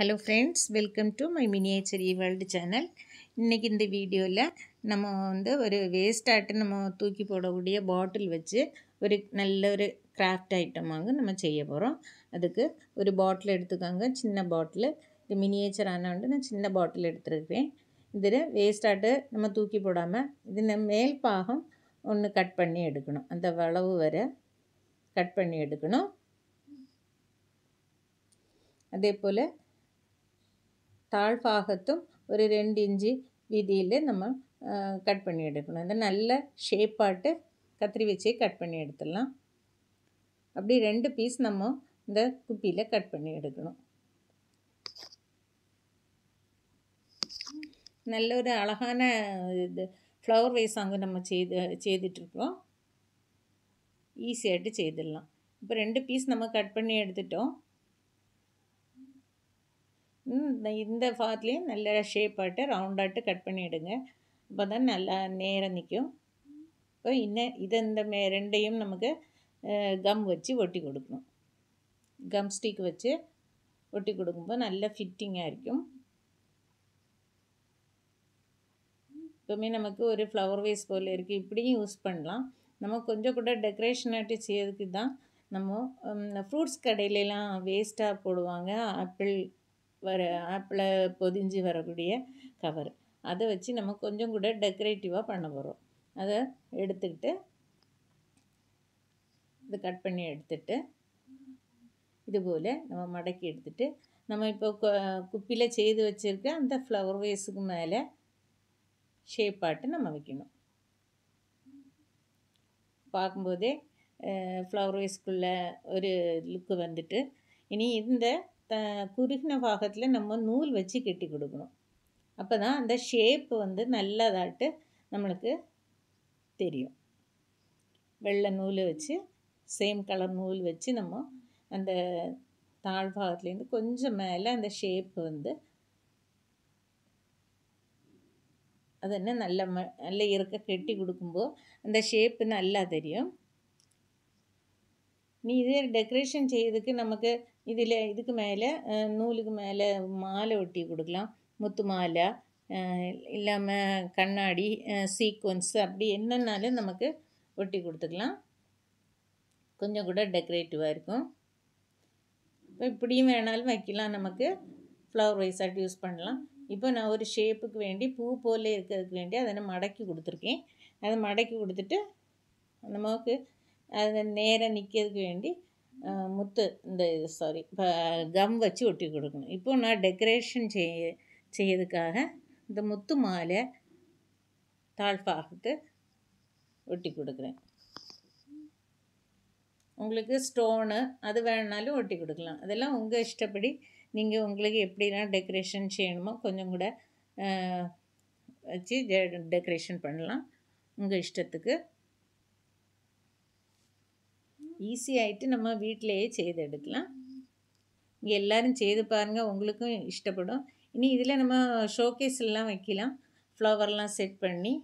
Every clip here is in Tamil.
hello friends welcome to my miniature world channel இன்றைக்கி இந்த வீடியோவில் நம்ம வந்து ஒரு வேஸ்டாட்டு நம்ம தூக்கி போடக்கூடிய பாட்டில் வச்சு ஒரு நல்ல ஒரு கிராஃப்ட் ஐட்டமாக நம்ம செய்ய போகிறோம் அதுக்கு ஒரு பாட்டில் எடுத்துக்கோங்க சின்ன பாட்டில் இது மினியேச்சர் ஆனவன்ட்டு நான் சின்ன பாட்டில் எடுத்துருக்கேன் இதில் வேஸ்டாட்டு நம்ம தூக்கி போடாமல் இது மேல் பாகம் ஒன்று கட் பண்ணி எடுக்கணும் அந்த வளவு வரை கட் பண்ணி எடுக்கணும் அதே போல் താഴ്ഭാഗത്തും ஒரு ரெண்டு ഇഞ്ച് வீதியில் நம்ம கட் பண்ணி எடுக்கணும் இந்த நல்ல ஷேப்பாட்டு கத்திரி வச்சே கட் பண்ணி எடுத்துடலாம் அப்படி ரெண்டு பீஸ் நம்ம இந்த குப்பியில் கட் பண்ணி எடுக்கணும் நல்ல ஒரு அழகான இது ஃப்ளவர் வைஸ் வைஸாங்க நம்ம செய்து செய்துட்ருக்கோம் ஈஸியாகிட்டு செய்திடலாம் இப்போ ரெண்டு பீஸ் நம்ம கட் பண்ணி எடுத்துட்டோம் இந்த பாத்லேயும் நல்ல ஷேப்பாட்டு ரவுண்டாட்டு கட் பண்ணிவிடுங்க அப்போ தான் நல்லா நேரம் நிற்கும் இப்போ இன்ன இதை இந்த மே ரெண்டையும் நமக்கு கம் வச்சு ஒட்டி கொடுக்கணும் கம் ஸ்டிக் வச்சு ஒட்டி கொடுக்கும்போது நல்ல ஃபிட்டிங்காக இருக்கும் எப்பவுமே நமக்கு ஒரு ஃப்ளவர் வேஸ் போல் இருக்குது இப்படியும் யூஸ் பண்ணலாம் நம்ம கொஞ்சம் கூட டெக்கரேஷன் ஆர்டிஸ்ட் செய்யறதுக்கு தான் நம்ம ஃப்ரூட்ஸ் கடையிலலாம் வேஸ்ட்டாக போடுவாங்க ஆப்பிள் வர ஆப்பில் பொதிஞ்சு வரக்கூடிய கவர் அதை வச்சு நம்ம கொஞ்சம் கூட டெக்கரேட்டிவாக பண்ண போகிறோம் அதை எடுத்துக்கிட்டு இது கட் பண்ணி எடுத்துட்டு இதுபோல் நம்ம மடக்கி எடுத்துட்டு நம்ம இப்போ குப்பியில் செய்து வச்சுருக்க அந்த ஃப்ளவர் வேஸுக்கு மேலே ஷேப் நம்ம வைக்கணும் பார்க்கும்போதே ஃப்ளவர் வேஸ்க்குள்ளே ஒரு லுக்கு வந்துட்டு இனி இந்த த குறுகின பாகத்தில் நம்ம நூல் வச்சு கெட்டி கொடுக்கணும் அப்போ தான் அந்த ஷேப்பு வந்து நல்லதாட்டு நம்மளுக்கு தெரியும் வெள்ளை நூல் வச்சு சேம் கலர் நூல் வச்சு நம்ம அந்த தாழ்பாகத்துலேருந்து கொஞ்சம் மேலே அந்த ஷேப்பு வந்து அது என்ன நல்ல ம நல்ல இறக்க கெட்டி கொடுக்கும்போது அந்த ஷேப்பு நல்லா தெரியும் நீ இதே டெக்கரேஷன் செய்யறதுக்கு நமக்கு இதில் இதுக்கு மேலே நூலுக்கு மேலே மாலை ஒட்டி கொடுக்கலாம் முத்து மாலை இல்லாமல் கண்ணாடி சீக்வன்ஸ் அப்படி என்னன்னாலும் நமக்கு ஒட்டி கொடுத்துக்கலாம் கொஞ்சம் கூட டெக்கரேட்டிவாக இருக்கும் இப்போ இப்படியும் வேணாலும் வைக்கலாம் நமக்கு ஃப்ளவர் வைஸாக யூஸ் பண்ணலாம் இப்போ நான் ஒரு ஷேப்புக்கு வேண்டி பூ போல இருக்கிறதுக்கு வேண்டி அதை மடக்கி கொடுத்துருக்கேன் அதை மடக்கி கொடுத்துட்டு நமக்கு அதை நேராக நிற்கிறதுக்கு வேண்டி முத்து இந்த இது சாரி இப்போ கம் வச்சு ஒட்டி கொடுக்கணும் இப்போ நான் டெக்கரேஷன் செய்ய செய்யறதுக்காக இந்த முத்து மாலை தாழ்பாகத்து ஒட்டி கொடுக்குறேன் உங்களுக்கு ஸ்டோனு அது வேணுனாலும் ஒட்டி கொடுக்கலாம் அதெல்லாம் உங்கள் இஷ்டப்படி நீங்கள் உங்களுக்கு எப்படின்னா டெக்கரேஷன் செய்யணுமோ கொஞ்சம் கூட வச்சு டெக்கரேஷன் பண்ணலாம் உங்கள் இஷ்டத்துக்கு ஈஸியாகிட்டு நம்ம வீட்டிலையே செய்து எடுக்கலாம் இங்கே எல்லோரும் செய்து பாருங்கள் உங்களுக்கும் இஷ்டப்படும் இனி இதில் நம்ம ஷோகேஸ்லாம் வைக்கலாம் ஃப்ளவர்லாம் செட் பண்ணி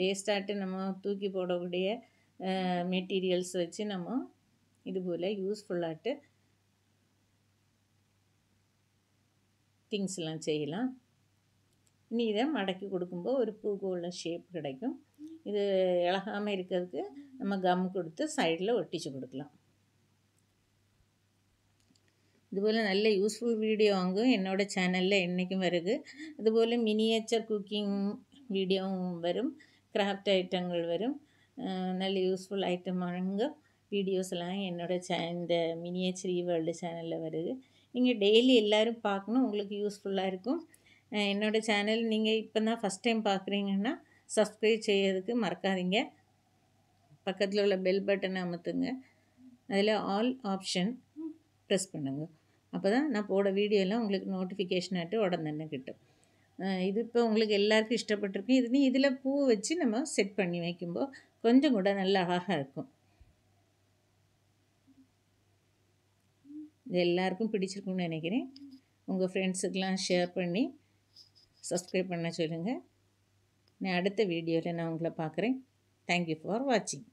வேஸ்டாகிட்டு நம்ம தூக்கி போடக்கூடிய மெட்டீரியல்ஸ் வச்சு நம்ம இதுபோல் யூஸ்ஃபுல்லாகிட்டு திங்ஸ்லாம் செய்யலாம் இனி இதை மடக்கி கொடுக்கும்போது ஒரு பூகோள ஷேப் கிடைக்கும் இது இழகாமல் இருக்கிறதுக்கு நம்ம கம் கொடுத்து சைடில் ஒட்டிச்சு கொடுக்கலாம் இதுபோல் நல்ல யூஸ்ஃபுல் வீடியோ அங்கும் என்னோடய சேனலில் என்றைக்கும் வருது அதுபோல் மினியேச்சர் குக்கிங் வீடியோவும் வரும் கிராஃப்ட் ஐட்டங்கள் வரும் நல்ல யூஸ்ஃபுல் ஐட்டம் ஐட்டமானுங்க வீடியோஸ்லாம் என்னோடய சே இந்த மினியேச்சர் வேர்ல்டு சேனலில் வருது நீங்கள் டெய்லி எல்லோரும் பார்க்கணும் உங்களுக்கு யூஸ்ஃபுல்லாக இருக்கும் என்னோடய சேனல் நீங்கள் இப்போ தான் ஃபஸ்ட் டைம் பார்க்குறீங்கன்னா சப்ஸ்கிரைப் செய்யறதுக்கு மறக்காதீங்க பக்கத்தில் உள்ள பெல் பட்டனை அமுத்துங்க அதில் ஆல் ஆப்ஷன் ப்ரெஸ் பண்ணுங்கள் அப்போ தான் நான் போட வீடியோலாம் உங்களுக்கு நோட்டிஃபிகேஷன் ஆகிட்டு உடனே கிட்டும் இது இப்போ உங்களுக்கு எல்லாருக்கும் இஷ்டப்பட்டிருக்கும் இது நீ இதில் பூ வச்சு நம்ம செட் பண்ணி வைக்கும்போது கொஞ்சம் கூட நல்லா அழகாக இருக்கும் இது எல்லாருக்கும் பிடிச்சிருக்கும்னு நினைக்கிறேன் உங்கள் ஃப்ரெண்ட்ஸுக்கெலாம் ஷேர் பண்ணி சப்ஸ்கிரைப் பண்ண சொல்லுங்கள் நான் அடுத்த வீடியோவில் நான் உங்களை பார்க்குறேன் தேங்க்யூ ஃபார் வாட்சிங்